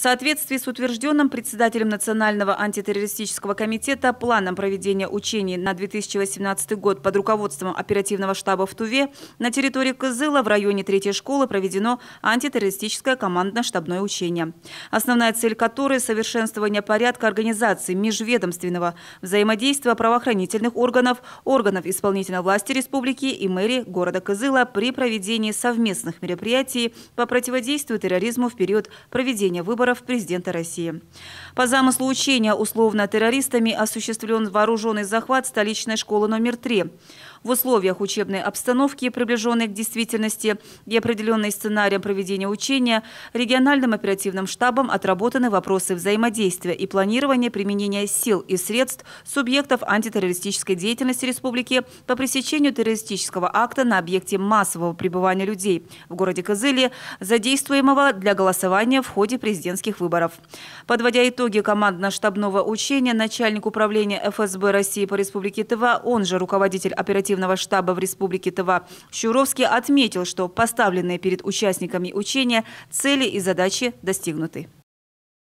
соответствии с утвержденным председателем Национального антитеррористического комитета планом проведения учений на 2018 год под руководством оперативного штаба в Туве, на территории Кызыла в районе третьей школы проведено антитеррористическое командно-штабное учение, основная цель которой – совершенствование порядка организации межведомственного взаимодействия правоохранительных органов, органов исполнительной власти республики и мэрии города Кызыла при проведении совместных мероприятий по противодействию терроризму в период проведения выборов выборов президента России. По замыслу учения условно террористами осуществлен вооруженный захват столичной школы номер 3. В условиях учебной обстановки, приближенной к действительности и определенной сценарием проведения учения, региональным оперативным штабом отработаны вопросы взаимодействия и планирования применения сил и средств субъектов антитеррористической деятельности республики по пресечению террористического акта на объекте массового пребывания людей в городе Кызыле, задействуемого для голосования в ходе президентских выборов. Подводя итоги командно-штабного учения, начальник управления ФСБ России по республике Тыва, он же руководитель оперативного оперативного штаба в Республике Тыва Щуровский отметил, что поставленные перед участниками учения цели и задачи достигнуты.